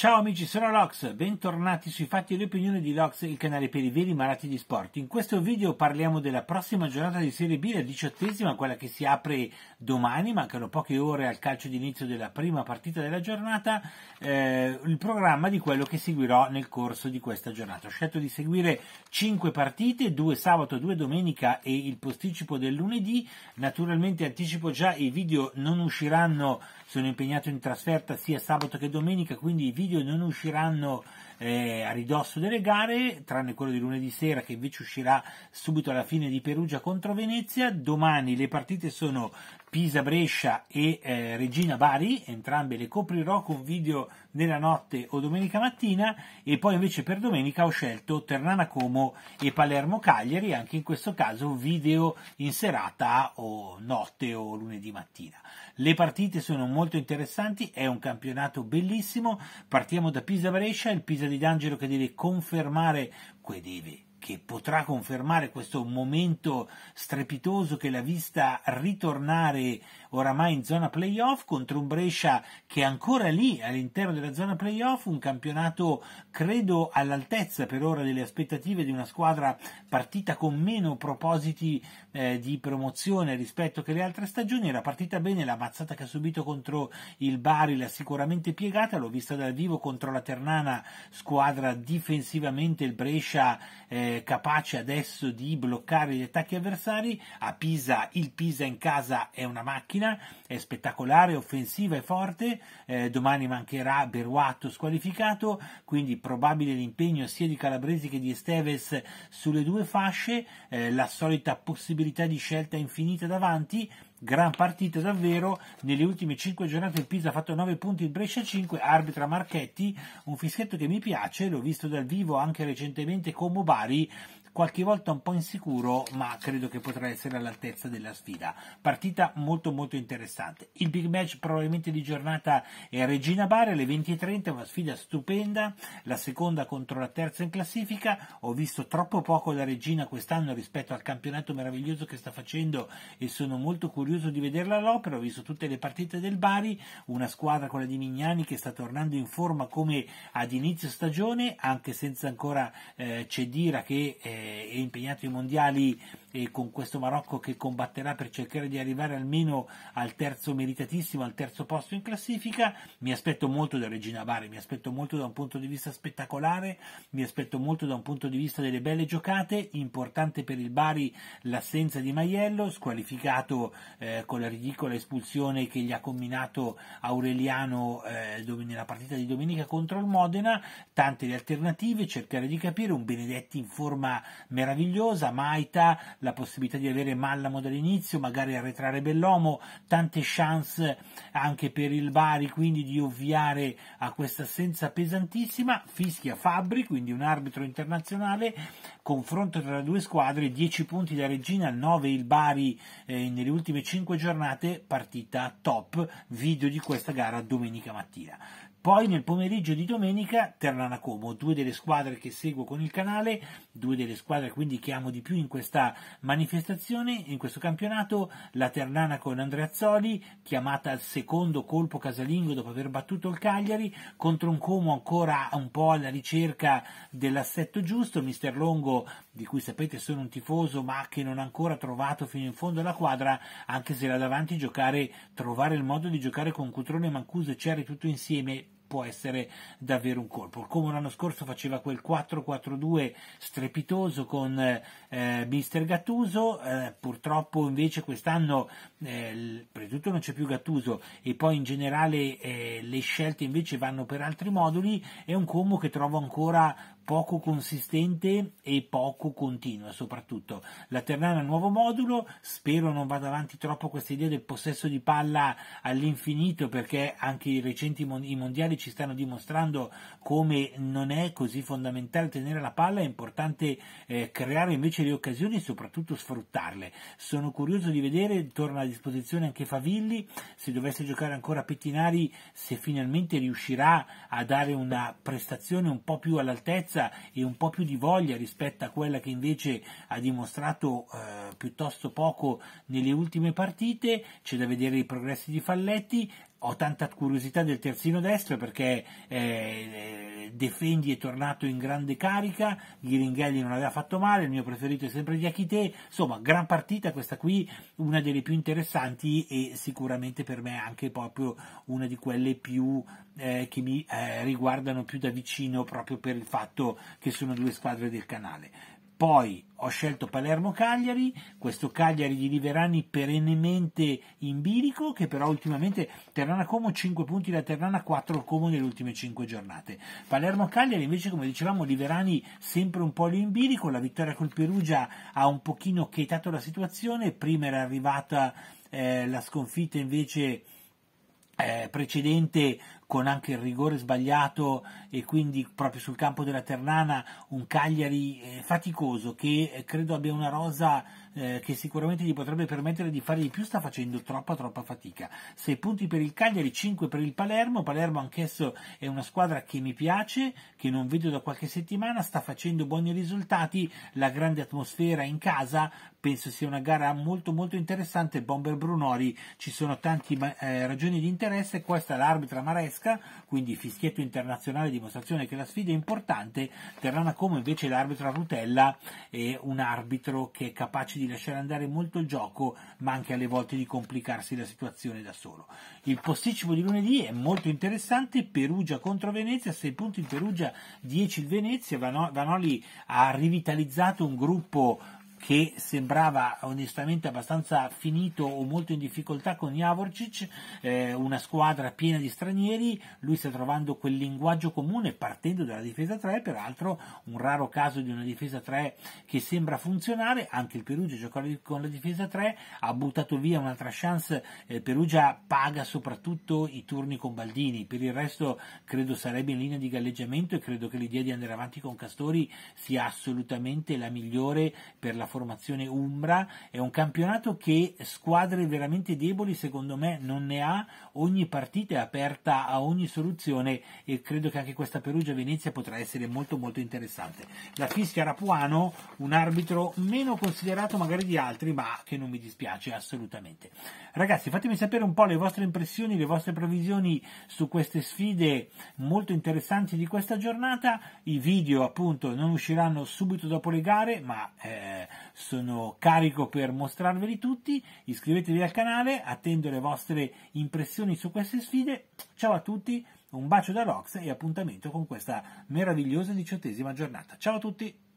Ciao amici, sono Lox, bentornati sui fatti e le opinioni di Lox, il canale per i veri malati di sport. In questo video parliamo della prossima giornata di Serie B, la diciottesima, quella che si apre domani, mancano poche ore al calcio d'inizio della prima partita della giornata, eh, il programma di quello che seguirò nel corso di questa giornata. Ho scelto di seguire 5 partite, 2 sabato, 2 domenica e il posticipo del lunedì. Naturalmente anticipo già, i video non usciranno, sono impegnato in trasferta sia sabato che domenica, quindi i video video non usciranno eh, a ridosso delle gare, tranne quello di lunedì sera che invece uscirà subito alla fine di Perugia contro Venezia. Domani le partite sono Pisa-Brescia e eh, Regina-Bari, entrambe le coprirò con video nella notte o domenica mattina e poi invece per domenica ho scelto Ternana-Como e Palermo-Cagliari, anche in questo caso video in serata o notte o lunedì mattina. Le partite sono molto interessanti, è un campionato bellissimo, partiamo da Pisa-Brescia, il Pisa di D'Angelo che deve confermare, che deve che potrà confermare questo momento strepitoso che l'ha vista ritornare oramai in zona playoff contro un Brescia che è ancora lì all'interno della zona playoff, un campionato credo all'altezza per ora delle aspettative di una squadra partita con meno propositi eh, di promozione rispetto che le altre stagioni, era partita bene, la mazzata che ha subito contro il Bari l'ha sicuramente piegata, l'ho vista dal vivo contro la Ternana, squadra difensivamente il Brescia eh, capace adesso di bloccare gli attacchi avversari, a Pisa il Pisa in casa è una macchina, macchina, è spettacolare, offensiva e forte, eh, domani mancherà Beruato squalificato, quindi probabile l'impegno sia di Calabresi che di Esteves sulle due fasce, eh, la solita possibilità di scelta infinita davanti, gran partita davvero, nelle ultime 5 giornate il Pisa ha fatto 9 punti, il Brescia 5, arbitra Marchetti, un fischietto che mi piace, l'ho visto dal vivo anche recentemente con Mobari, qualche volta un po' insicuro, ma credo che potrà essere all'altezza della sfida. Partita molto molto interessante. Il big match probabilmente di giornata è Regina Bari alle 20.30, una sfida stupenda, la seconda contro la terza in classifica. Ho visto troppo poco la Regina quest'anno rispetto al campionato meraviglioso che sta facendo e sono molto curioso di vederla all'opera. Ho visto tutte le partite del Bari, una squadra quella di Mignani che sta tornando in forma come ad inizio stagione, anche senza ancora eh, Cedira che eh, eh, è impegnato in mondiali eh, con questo Marocco che combatterà per cercare di arrivare almeno al terzo meritatissimo, al terzo posto in classifica. Mi aspetto molto da Regina Bari, mi aspetto molto da un punto di vista spettacolare, mi aspetto molto da un punto di vista delle belle giocate, importante per il Bari l'assenza di Maiello, squalificato eh, con la ridicola espulsione che gli ha combinato Aureliano eh, nella partita di domenica contro il Modena, tante le alternative, cercare di capire, un Benedetti in forma meravigliosa, Maita, la possibilità di avere Mallamo dall'inizio, magari arretrare Bellomo, tante chance anche per il Bari quindi di ovviare a questa assenza pesantissima, fischia Fabri, quindi un arbitro internazionale, confronto tra le due squadre, 10 punti da Regina, 9 il Bari eh, nelle ultime 5 giornate, partita top, video di questa gara domenica mattina. Poi nel pomeriggio di domenica Ternana Como, due delle squadre che seguo con il canale, due delle squadre quindi che amo di più in questa manifestazione, in questo campionato, la Ternana con Andrea Zoli, chiamata al secondo colpo casalingo dopo aver battuto il Cagliari, contro un Como ancora un po' alla ricerca dell'assetto giusto, mister Longo, di cui sapete sono un tifoso ma che non ha ancora trovato fino in fondo la quadra, anche se là davanti giocare, trovare il modo di giocare con Cutrone, e Mancuso e Cerri tutto insieme può essere davvero un colpo. Come l'anno scorso faceva quel 4-4-2 strepitoso con eh, Mister Gattuso, eh, purtroppo invece quest'anno eh, per tutto non c'è più Gattuso e poi in generale eh, le scelte invece vanno per altri moduli, è un Como che trovo ancora poco consistente e poco continua soprattutto. La Ternana nuovo modulo, spero non vada avanti troppo questa idea del possesso di palla all'infinito perché anche i recenti mondiali ci stanno dimostrando come non è così fondamentale tenere la palla, è importante eh, creare invece le occasioni e soprattutto sfruttarle. Sono curioso di vedere, torna a disposizione anche Favilli, se dovesse giocare ancora Pettinari, se finalmente riuscirà a dare una prestazione un po' più all'altezza fermezza e un po' più di voglia rispetto a quella che invece ha dimostrato eh, piuttosto poco nelle ultime partite, c'è da vedere i progressi di Falletti, ho tanta curiosità del terzino destro perché eh, eh, De Fendi è tornato in grande carica, Ghiringhelli non aveva fatto male, il mio preferito è sempre Diachite, insomma gran partita questa qui, una delle più interessanti e sicuramente per me anche proprio una di quelle più eh, che mi eh, riguardano più da vicino proprio per il fatto che sono due squadre del canale. Poi ho scelto Palermo-Cagliari, questo Cagliari di Liverani perennemente in bilico, che però ultimamente Terrana-Como 5 punti da Terrana, 4 Como nelle ultime 5 giornate. Palermo-Cagliari invece, come dicevamo, Liverani sempre un po' lì in bilico, la vittoria col Perugia ha un pochino chetato la situazione, prima era arrivata eh, la sconfitta invece eh, precedente con anche il rigore sbagliato e quindi proprio sul campo della Ternana un Cagliari eh, faticoso che eh, credo abbia una rosa eh, che sicuramente gli potrebbe permettere di fare di più, sta facendo troppa troppa fatica. 6 punti per il Cagliari, 5 per il Palermo, Palermo anch'esso è una squadra che mi piace, che non vedo da qualche settimana, sta facendo buoni risultati, la grande atmosfera in casa, penso sia una gara molto molto interessante, Bomber Brunori, ci sono tante eh, ragioni di interesse, questa è l'arbitra Maresca, quindi fischietto internazionale dimostrazione che la sfida è importante, Terrana come invece l'arbitra Rutella è un arbitro che è capace di lasciare andare molto il gioco, ma anche alle volte di complicarsi la situazione da solo. Il posticipo di lunedì è molto interessante, Perugia contro Venezia, 6 punti in Perugia, 10 il Venezia, Vanoli ha rivitalizzato un gruppo che sembrava onestamente abbastanza finito o molto in difficoltà con Javorcic, eh, una squadra piena di stranieri, lui sta trovando quel linguaggio comune partendo dalla difesa 3, peraltro un raro caso di una difesa 3 che sembra funzionare, anche il Perugia giocava con la difesa 3, ha buttato via un'altra chance, eh, Perugia paga soprattutto i turni con Baldini, per il resto credo sarebbe in linea di galleggiamento e credo che l'idea di andare avanti con Castori sia assolutamente la migliore per la formazione Umbra, è un campionato che squadre veramente deboli secondo me non ne ha, ogni partita è aperta a ogni soluzione e credo che anche questa Perugia-Venezia potrà essere molto molto interessante. La Fischia Rapuano, un arbitro meno considerato magari di altri ma che non mi dispiace assolutamente. Ragazzi fatemi sapere un po' le vostre impressioni, le vostre previsioni su queste sfide molto interessanti di questa giornata, i video appunto non usciranno subito dopo le gare ma... Eh, sono carico per mostrarveli tutti, iscrivetevi al canale, attendo le vostre impressioni su queste sfide, ciao a tutti, un bacio da Rox e appuntamento con questa meravigliosa diciottesima giornata, ciao a tutti!